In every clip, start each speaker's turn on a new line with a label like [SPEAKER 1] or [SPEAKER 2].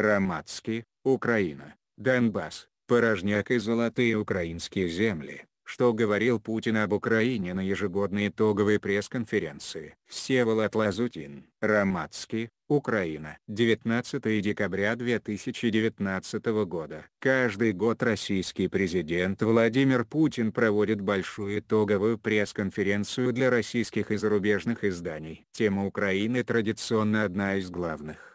[SPEAKER 1] Ромацкий, Украина, Донбасс, порожняк и золотые украинские земли, что говорил Путин об Украине на ежегодной итоговой пресс-конференции. Всеволод Лазутин, Ромацкий, Украина, 19 декабря 2019 года. Каждый год российский президент Владимир Путин проводит большую итоговую пресс-конференцию для российских и зарубежных изданий. Тема Украины традиционно одна из главных.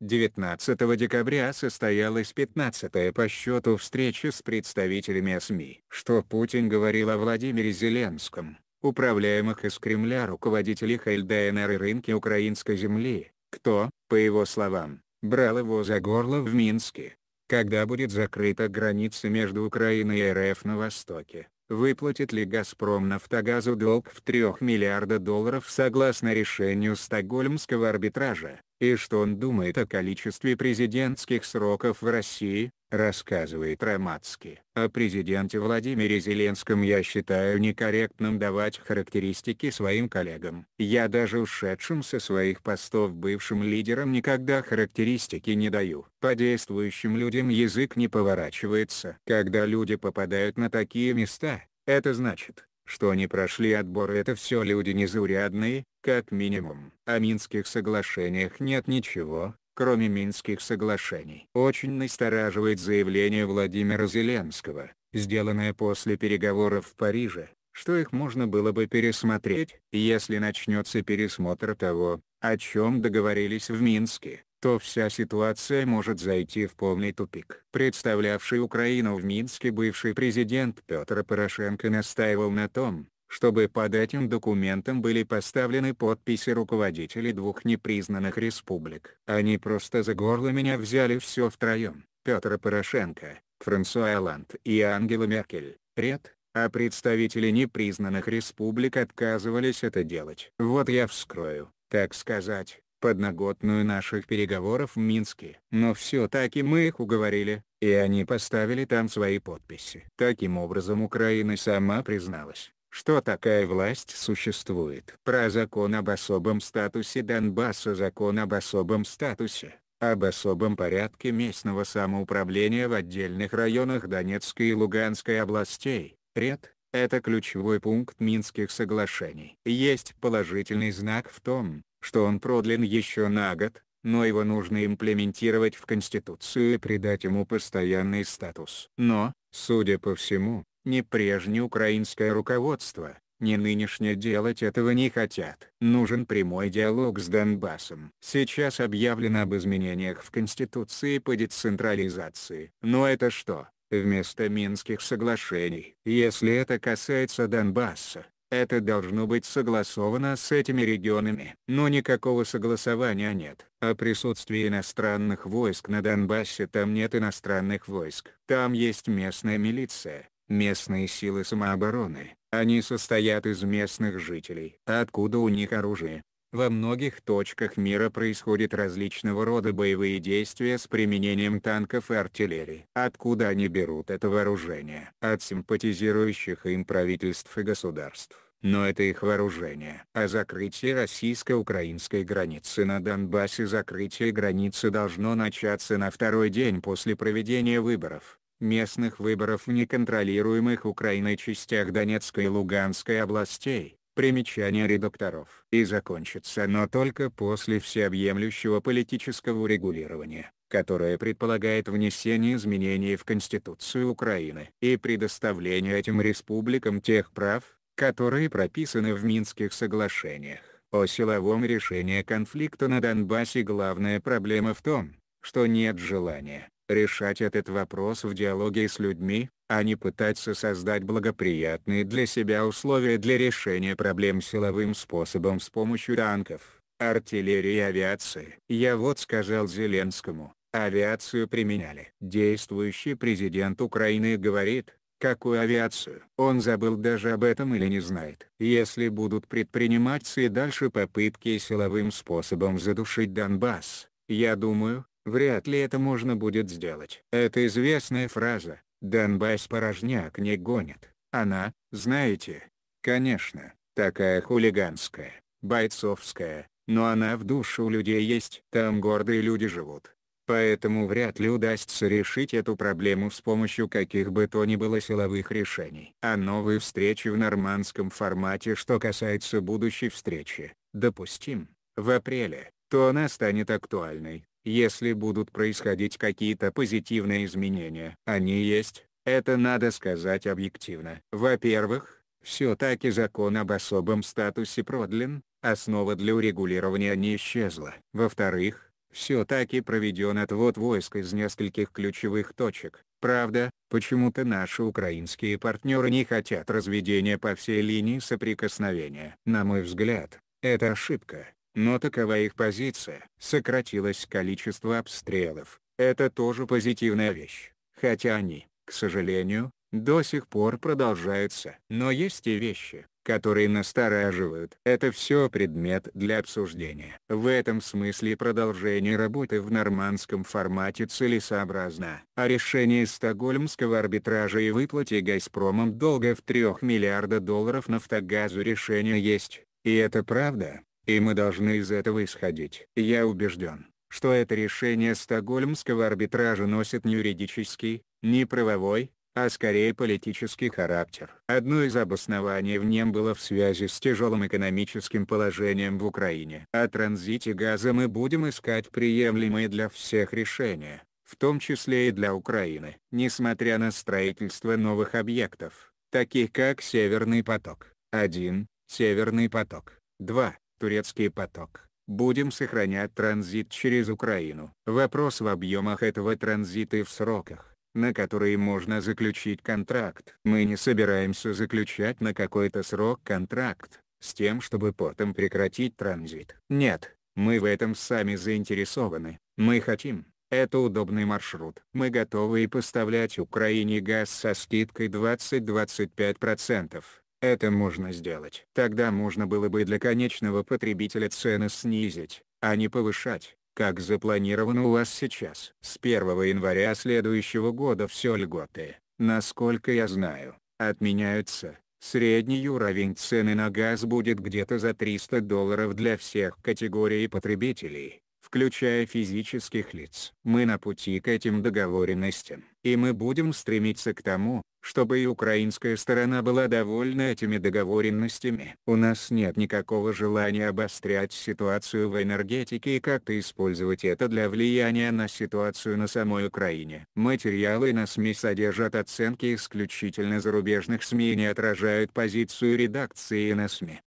[SPEAKER 1] 19 декабря состоялась 15-я по счету встреча с представителями СМИ, что Путин говорил о Владимире Зеленском, управляемых из Кремля руководителях ЛДНР и рынке украинской земли, кто, по его словам, брал его за горло в Минске. Когда будет закрыта граница между Украиной и РФ на востоке, выплатит ли «Газпром» «Нафтогазу» долг в 3 миллиарда долларов согласно решению Стокгольмского арбитража, и что он думает о количестве президентских сроков в России, рассказывает Ромацкий. О президенте Владимире Зеленском я считаю некорректным давать характеристики своим коллегам. Я даже ушедшим со своих постов бывшим лидерам никогда характеристики не даю. По действующим людям язык не поворачивается. Когда люди попадают на такие места, это значит, что они прошли отбор это все люди незаурядные, как минимум. О Минских соглашениях нет ничего, кроме Минских соглашений. Очень настораживает заявление Владимира Зеленского, сделанное после переговоров в Париже, что их можно было бы пересмотреть, если начнется пересмотр того, о чем договорились в Минске то вся ситуация может зайти в полный тупик. Представлявший Украину в Минске бывший президент Петр Порошенко настаивал на том, чтобы под этим документом были поставлены подписи руководителей двух непризнанных республик. Они просто за горло меня взяли все втроем, Петр Порошенко, Франсуа Оланд и Ангела Меркель, Ред, а представители непризнанных республик отказывались это делать. Вот я вскрою, так сказать, подноготную наших переговоров в Минске. Но все-таки мы их уговорили, и они поставили там свои подписи. Таким образом Украина сама призналась, что такая власть существует. Про закон об особом статусе Донбасса закон об особом статусе об особом порядке местного самоуправления в отдельных районах Донецкой и Луганской областей, ред, это ключевой пункт Минских соглашений. Есть положительный знак в том, что он продлен еще на год, но его нужно имплементировать в Конституцию и придать ему постоянный статус. Но, судя по всему, ни прежнее украинское руководство, ни нынешнее делать этого не хотят. Нужен прямой диалог с Донбассом. Сейчас объявлено об изменениях в Конституции по децентрализации. Но это что? вместо Минских соглашений. Если это касается Донбасса, это должно быть согласовано с этими регионами. Но никакого согласования нет. О а присутствии иностранных войск на Донбассе там нет иностранных войск. Там есть местная милиция, местные силы самообороны. Они состоят из местных жителей. Откуда у них оружие? Во многих точках мира происходят различного рода боевые действия с применением танков и артиллерии. Откуда они берут это вооружение? От симпатизирующих им правительств и государств но это их вооружение. А закрытие российско-украинской границы на Донбассе закрытие границы должно начаться на второй день после проведения выборов. Местных выборов в неконтролируемых Украиной частях Донецкой и Луганской областей примечание редакторов. И закончится оно только после всеобъемлющего политического урегулирования, которое предполагает внесение изменений в Конституцию Украины и предоставление этим республикам тех прав, которые прописаны в Минских соглашениях. О силовом решении конфликта на Донбассе главная проблема в том, что нет желания решать этот вопрос в диалоге с людьми, а не пытаться создать благоприятные для себя условия для решения проблем силовым способом с помощью танков, артиллерии и авиации. Я вот сказал Зеленскому, авиацию применяли. Действующий президент Украины говорит, какую авиацию? Он забыл даже об этом или не знает. Если будут предприниматься и дальше попытки силовым способом задушить Донбасс, я думаю, Вряд ли это можно будет сделать. Это известная фраза «Донбасс порожняк не гонит». Она, знаете, конечно, такая хулиганская, бойцовская, но она в душе у людей есть. Там гордые люди живут. Поэтому вряд ли удастся решить эту проблему с помощью каких бы то ни было силовых решений. А новые встречи в нормандском формате что касается будущей встречи, допустим, в апреле, то она станет актуальной. Если будут происходить какие-то позитивные изменения, они есть, это надо сказать объективно. Во-первых, все-таки закон об особом статусе продлен, основа для урегулирования не исчезла. Во-вторых, все-таки проведен отвод войск из нескольких ключевых точек. Правда, почему-то наши украинские партнеры не хотят разведения по всей линии соприкосновения. На мой взгляд, это ошибка но такова их позиция. Сократилось количество обстрелов, это тоже позитивная вещь, хотя они, к сожалению, до сих пор продолжаются. Но есть и вещи, которые настораживают. Это все предмет для обсуждения. В этом смысле продолжение работы в нормандском формате целесообразно. О а решении стокгольмского арбитража и выплате «Газпромом» долга в 3 миллиарда долларов «Нафтогазу» решение есть. И это правда, и мы должны из этого исходить. Я убежден, что это решение стокгольмского арбитража носит не юридический, не правовой, а скорее политический характер. Одно из обоснований в нем было в связи с тяжелым экономическим положением в Украине. О транзите газа мы будем искать приемлемые для всех решения, в том числе и для Украины. Несмотря на строительство новых объектов, таких как Северный поток-1, Северный поток-2, турецкий поток. Будем сохранять транзит через Украину. Вопрос в объемах этого транзита и в сроках, на которые можно заключить контракт. Мы не собираемся заключать на какой-то срок контракт, с тем чтобы потом прекратить транзит. Нет, мы в этом сами заинтересованы. Мы хотим. Это удобный маршрут. Мы готовы и поставлять Украине газ со скидкой 20-25%. Это можно сделать. Тогда можно было бы для конечного потребителя цены снизить, а не повышать, как запланировано у вас сейчас. С 1 января следующего года все льготы, насколько я знаю, отменяются. Средний уровень цены на газ будет где-то за 300 долларов для всех категорий потребителей включая физических лиц. Мы на пути к этим договоренностям, и мы будем стремиться к тому, чтобы и украинская сторона была довольна этими договоренностями. У нас нет никакого желания обострять ситуацию в энергетике и как-то использовать это для влияния на ситуацию на самой Украине. Материалы на СМИ содержат оценки исключительно зарубежных СМИ и не отражают позицию редакции на СМИ.